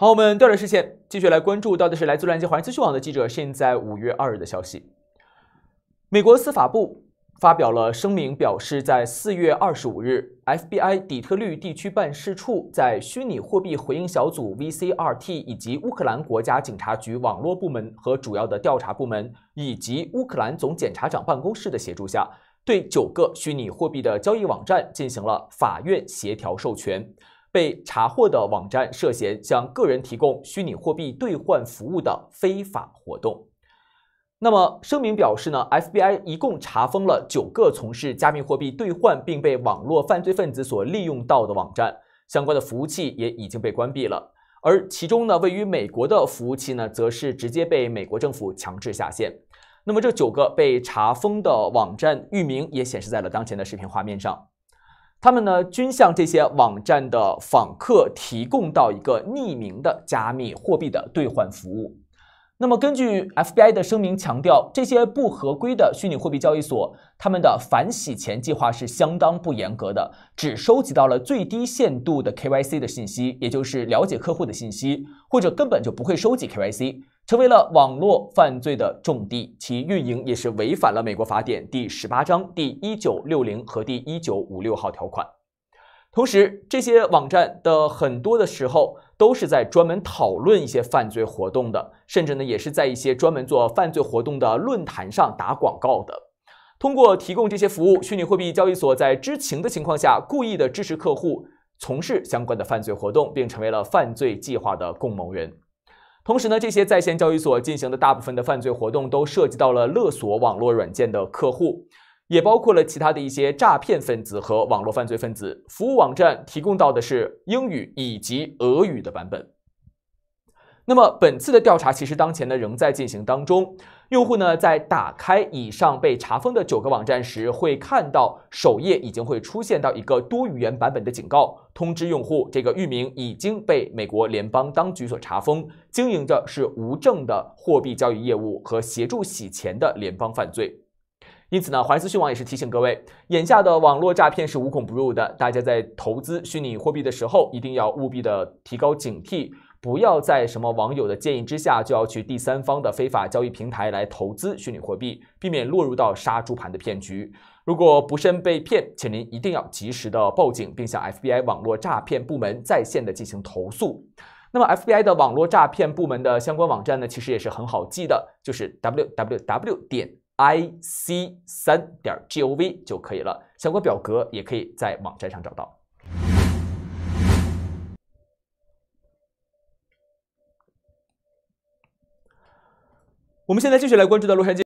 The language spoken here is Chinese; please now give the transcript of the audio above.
好，我们调转视线，继续来关注。到的是来自华人资讯网的记者，现在五月二日的消息。美国司法部发表了声明，表示在四月二十五日，FBI 底特律地区办事处在虚拟货币回应小组 v c r t 以及乌克兰国家警察局网络部门和主要的调查部门，以及乌克兰总检察长办公室的协助下，对九个虚拟货币的交易网站进行了法院协调授权。被查获的网站涉嫌向个人提供虚拟货币兑换服务的非法活动。那么声明表示呢，FBI 一共查封了九个从事加密货币兑换并被网络犯罪分子所利用到的网站，相关的服务器也已经被关闭了。而其中呢，位于美国的服务器呢，则是直接被美国政府强制下线。那么这九个被查封的网站域名也显示在了当前的视频画面上。他们呢，均向这些网站的访客提供到一个匿名的加密货币的兑换服务。那么，根据 FBI 的声明强调，这些不合规的虚拟货币交易所，他们的反洗钱计划是相当不严格的，只收集到了最低限度的 KYC 的信息，也就是了解客户的信息，或者根本就不会收集 KYC。成为了网络犯罪的重地，其运营也是违反了美国法典第十八章第一九六零和第一九五六号条款。同时，这些网站的很多的时候都是在专门讨论一些犯罪活动的，甚至呢也是在一些专门做犯罪活动的论坛上打广告的。通过提供这些服务，虚拟货币交易所在知情的情况下故意的支持客户从事相关的犯罪活动，并成为了犯罪计划的共谋人。同时呢，这些在线交易所进行的大部分的犯罪活动都涉及到了勒索网络软件的客户，也包括了其他的一些诈骗分子和网络犯罪分子。服务网站提供到的是英语以及俄语的版本。那么，本次的调查其实当前呢仍在进行当中。用户呢，在打开以上被查封的九个网站时，会看到首页已经会出现到一个多语言版本的警告通知，用户这个域名已经被美国联邦当局所查封，经营着是无证的货币交易业务和协助洗钱的联邦犯罪。因此呢，怀斯讯网也是提醒各位，眼下的网络诈骗是无孔不入的，大家在投资虚拟货币的时候，一定要务必的提高警惕。不要在什么网友的建议之下，就要去第三方的非法交易平台来投资虚拟货币，避免落入到杀猪盘的骗局。如果不慎被骗，请您一定要及时的报警，并向 FBI 网络诈骗部门在线的进行投诉。那么 FBI 的网络诈骗部门的相关网站呢，其实也是很好记的，就是 w w w 点 i c 三点 g o v 就可以了。相关表格也可以在网站上找到。我们现在继续来关注到洛杉矶。